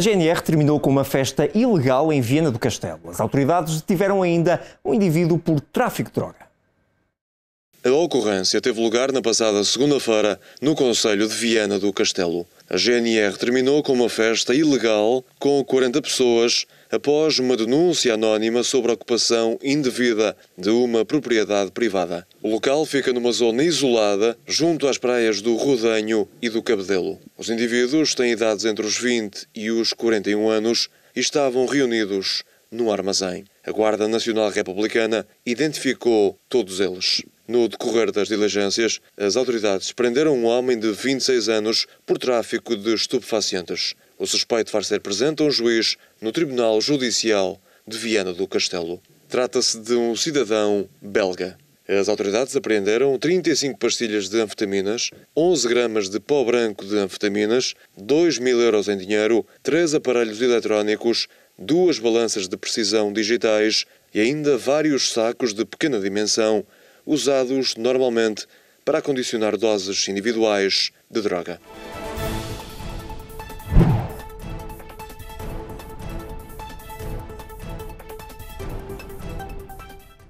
A GNR terminou com uma festa ilegal em Viena do Castelo. As autoridades detiveram ainda um indivíduo por tráfico de droga. A ocorrência teve lugar na passada segunda-feira no Conselho de Viana do Castelo. A GNR terminou com uma festa ilegal com 40 pessoas após uma denúncia anónima sobre a ocupação indevida de uma propriedade privada. O local fica numa zona isolada, junto às praias do Rodanho e do Cabedelo. Os indivíduos têm idades entre os 20 e os 41 anos e estavam reunidos no armazém. A Guarda Nacional Republicana identificou todos eles. No decorrer das diligências, as autoridades prenderam um homem de 26 anos por tráfico de estupefacientes. O suspeito vai ser presente a um juiz no Tribunal Judicial de Viana do Castelo. Trata-se de um cidadão belga. As autoridades apreenderam 35 pastilhas de anfetaminas, 11 gramas de pó branco de anfetaminas, 2 mil euros em dinheiro, 3 aparelhos eletrónicos, duas balanças de precisão digitais e ainda vários sacos de pequena dimensão usados normalmente para acondicionar doses individuais de droga.